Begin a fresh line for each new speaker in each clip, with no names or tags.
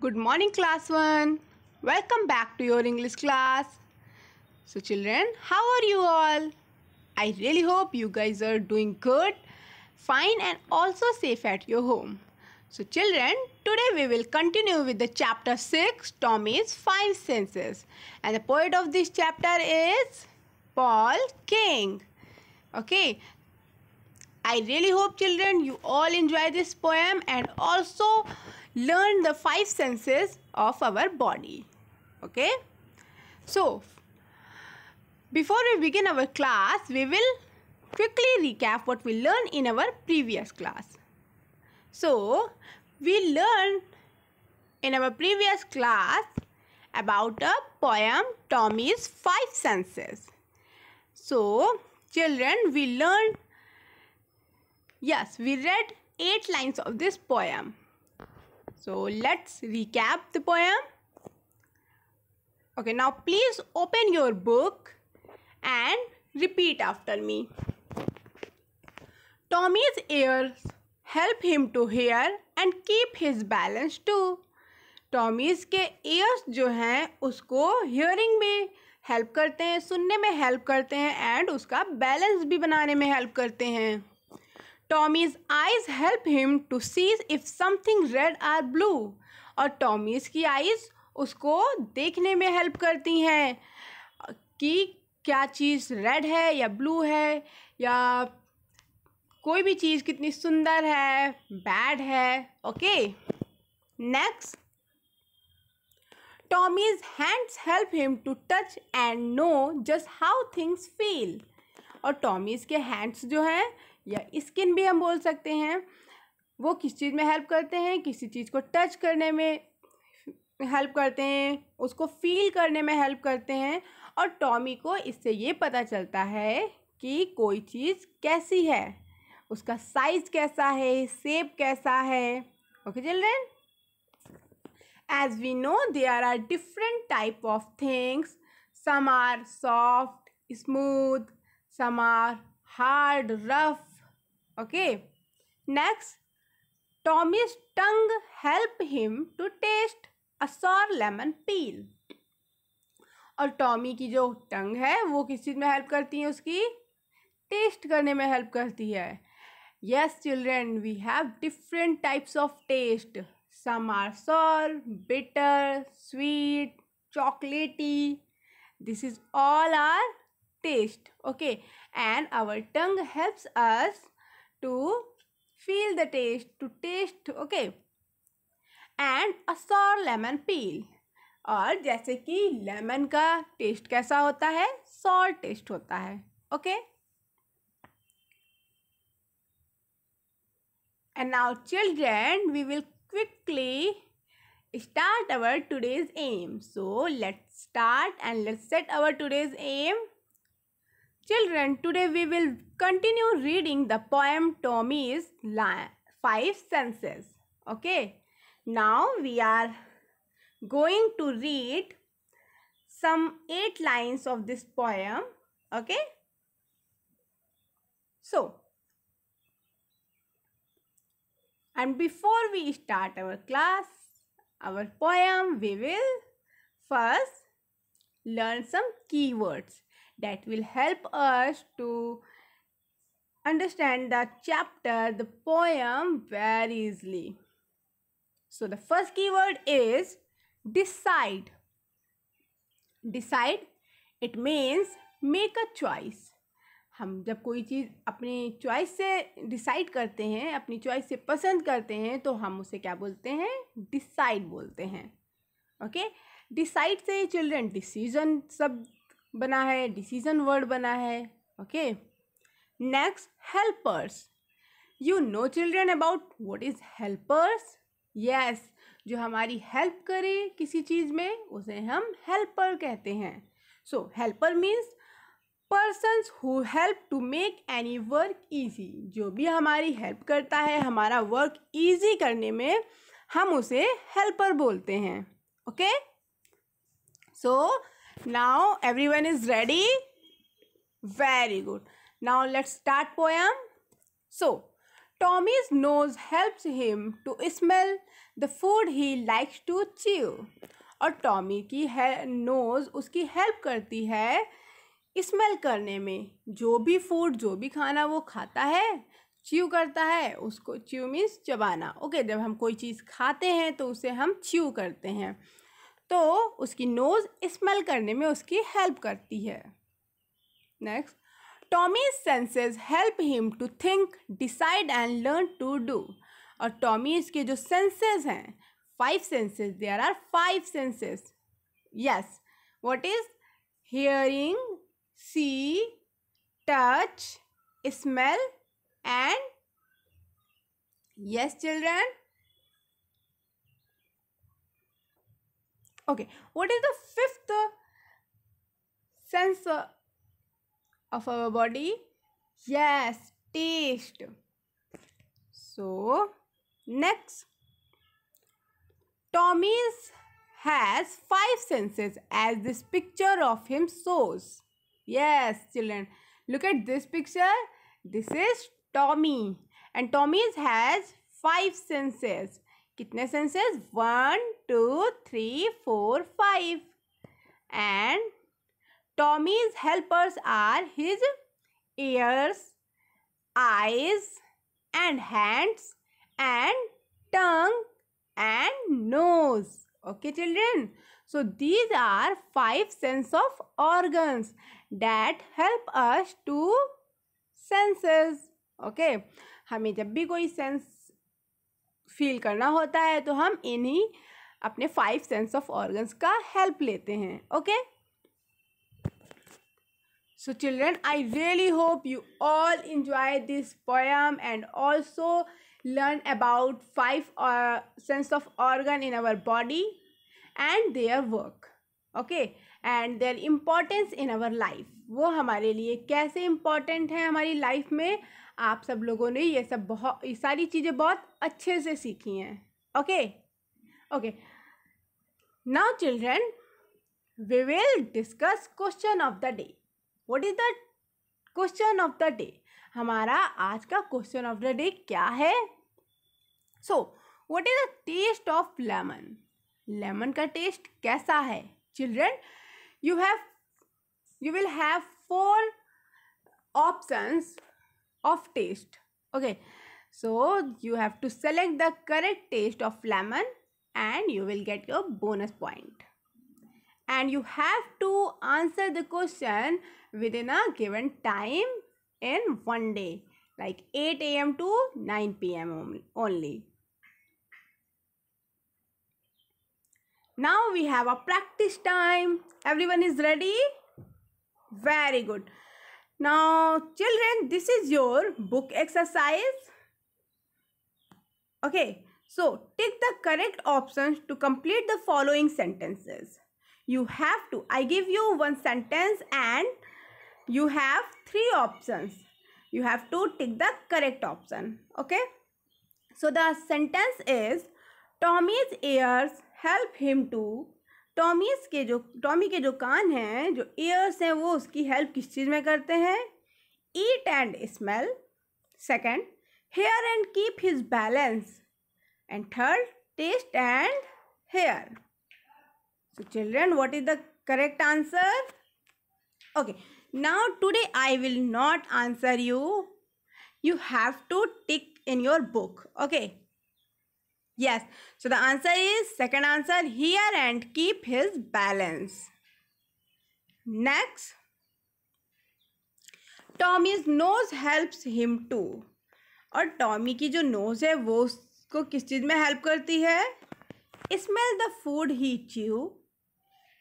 Good morning class 1. Welcome back to your English class. So children, how are you all? I really hope you guys are doing good, fine and also safe at your home. So children, today we will continue with the chapter 6, Tommy's Five Senses. And the poet of this chapter is Paul King. Okay, I really hope children you all enjoy this poem and also learn the five senses of our body. Okay. So, before we begin our class, we will quickly recap what we learned in our previous class. So, we learned in our previous class about a poem, Tommy's Five Senses. So, children, we learned, yes, we read eight lines of this poem. So let's recap the poem. Okay, now please open your book and repeat after me. Tommy's ears help him to hear and keep his balance too. Tommy's के ears जो हैं उसको hearing में help करते हैं सुनने में help करते हैं एंड उसका बैलेंस भी बनाने में हेल्प करते हैं Tommy's eyes help him to sees if something red or blue और टॉमीज की आइज उसको देखने में हेल्प करती हैं कि क्या चीज़ रेड है या ब्लू है या कोई भी चीज़ कितनी सुंदर है बैड है okay next Tommy's hands help him to touch and know just how things feel और टॉमीज के हैंड्स जो हैं या स्किन भी हम बोल सकते हैं वो किस चीज़ में हेल्प करते हैं किसी चीज़ को टच करने में हेल्प करते हैं उसको फील करने में हेल्प करते हैं और टॉमी को इससे ये पता चलता है कि कोई चीज़ कैसी है उसका साइज कैसा है सेप कैसा है okay children as we know they are different type of things some are soft smooth some are hard rough okay next Tommy's tongue help him to taste a sour lemon peel और Tommy की जो टंग है वो किस चीज़ में help करती है उसकी टेस्ट करने में हेल्प करती है yes children we have different types of taste some are salt bitter sweet chocolatey this is all our taste okay and our tongue helps us to feel the taste, to taste, okay. And a sour lemon peel और जैसे कि lemon का taste कैसा होता है sorry taste होता है okay and now children we will quickly start our today's aim so let's start and let's set our today's aim Children, today we will continue reading the poem Tommy's Five Senses. Okay, now we are going to read some eight lines of this poem. Okay, so and before we start our class, our poem, we will first learn some keywords that will help us to understand the chapter, the poem very easily. So the first keyword is decide. Decide, it means make a choice. हम जब कोई चीज़ अपनी choice से decide करते हैं अपनी choice से पसंद करते हैं तो हम उसे क्या बोलते हैं डिसाइड बोलते हैं ओके डिसाइड से चिल्ड्रन डिसीजन सब बना है डिसीजन वर्ड बना है okay next helpers you know children about what is helpers yes जो हमारी हेल्प करे किसी चीज़ में उसे हम हेल्पर कहते हैं so helper means persons who help to make any work easy जो भी हमारी हेल्प करता है हमारा वर्क ईजी करने में हम उसे हेल्पर बोलते हैं okay so now everyone is ready very good now let's start poem so tommy's nose helps him to smell the food he likes to chew और टॉमी की है नोज़ उसकी हेल्प करती है स्मेल करने में जो भी फूड जो भी खाना वो खाता है च्यू करता है उसको च्यू मीन्स चबाना ओके जब हम कोई चीज़ खाते हैं तो उसे हम च्यू करते हैं तो उसकी नोज़ स्मेल करने में उसकी हेल्प करती है next Tommy senses help him to think decide and learn to do और टॉमीज के जो सेंसेस हैं five senses there are five senses yes what is hearing see touch smell and yes children Okay, what is the fifth sense of our body? Yes, taste. So, next, Tommy's has five senses as this picture of him shows. Yes, children, look at this picture. This is Tommy and Tommy's has five senses कितने senses one two three four five and Tommy's helpers are his ears eyes and hands and tongue and nose okay children so these are five sense of organs that help us to senses okay हमें जब भी कोई sense feel करना होता है तो हम इन्हीं अपने फाइव सेंस ऑफ ऑर्गन्स का हेल्प लेते हैं okay so children I really hope you all enjoy this poem and also learn about five sense of organ in our body and their work okay and their importance in our life वो हमारे लिए कैसे important है हमारी life में आप सब लोगों ने ये सब बहुत ये सारी चीज़ें बहुत अच्छे से सीखी हैं okay okay now children we will discuss question of the day what is the question of the day हमारा आज का क्वेश्चन ऑफ द डे क्या है so what is the taste of lemon lemon का टेस्ट कैसा है children you have you will have four options of taste okay so you have to select the correct taste of lemon and you will get your bonus point and you have to answer the question within a given time in one day like 8 a.m. to 9 p.m. only. Now we have a practice time. Everyone is ready? Very good. Now, children, this is your book exercise. Okay, so take the correct options to complete the following sentences. You have to, I give you one sentence and you have three options. You have to take the correct option. Okay, so the sentence is Tommy's ears help him to Tommy's के जो Tommy के जो कान हैं जो years हैं वो उसकी help किस चीज़ में करते हैं eat and smell second hear and keep his balance and third taste and hear so children what is the correct answer okay now today I will not answer you you have to tick in your book okay Yes. So the answer is second answer here and keep his balance. Next. Tommy's nose helps him to और Tommy की जो knows है वो उसको किस चीज़ में help करती है smell the food he chew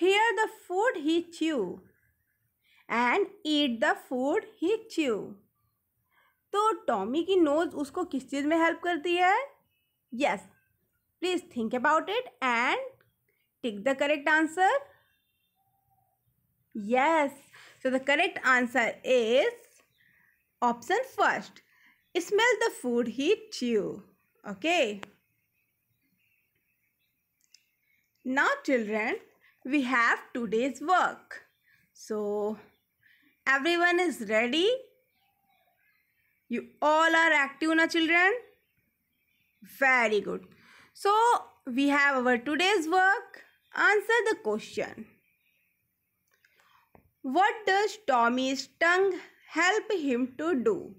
hear the food he chew and eat the food he chew तो टॉमी की नोज उसको किस चीज़ में हेल्प करती है yes Please think about it and take the correct answer. Yes. So the correct answer is option first. Smell the food he chew. Okay. Now children, we have today's work. So everyone is ready. You all are active now children. Very good. So we have our today's work. Answer the question. What does Tommy's tongue help him to do?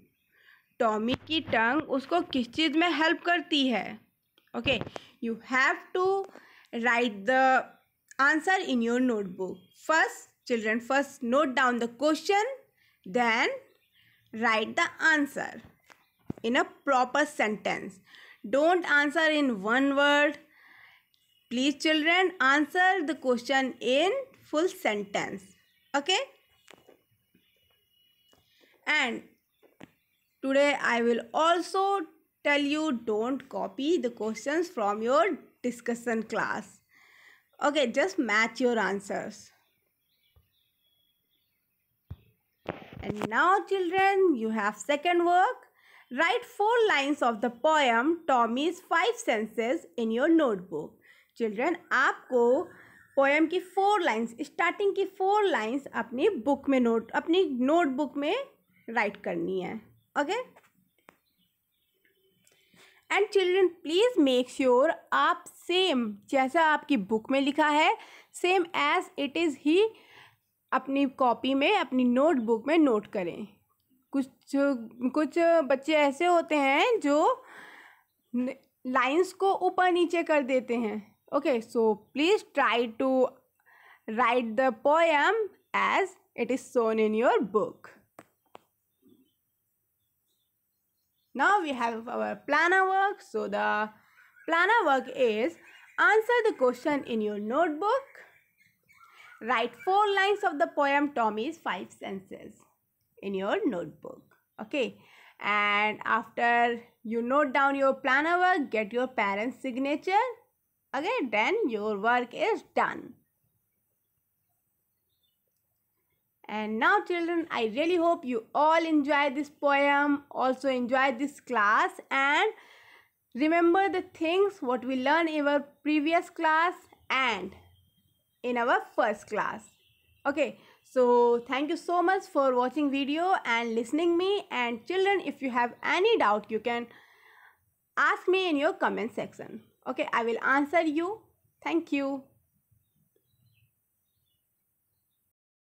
Tommy की टंग उसको किस चीज़ में help करती है okay you have to write the answer in your notebook first children first note down the question then write the answer in a proper sentence Don't answer in one word. Please children answer the question in full sentence. Okay. And today I will also tell you don't copy the questions from your discussion class. Okay, just match your answers. And now children, you have second work Write four lines of the poem Tommy's Five Senses in your notebook. Children आपको poem की four lines starting की four lines अपनी book में note अपनी notebook में write करनी है okay and children please make sure आप सेम जैसा आपकी बुक में लिखा है सेम एज इट इज़ ही अपनी कॉपी में अपनी नोटबुक में नोट करें कुछ कुछ बच्चे ऐसे होते हैं जो लाइंस को ऊपर नीचे कर देते हैं okay so please try to write the poem as it is shown in your book now we have our planner work so the planner work is answer the question in your notebook write four lines of the poem Tom five senses in your notebook okay and after you note down your planner work get your parents signature okay then your work is done and now children i really hope you all enjoy this poem also enjoy this class and remember the things what we learned in our previous class and in our first class okay so thank you so much for watching video and listening me and children if you have any doubt you can ask me in your comment section. Okay, I will answer you. Thank you.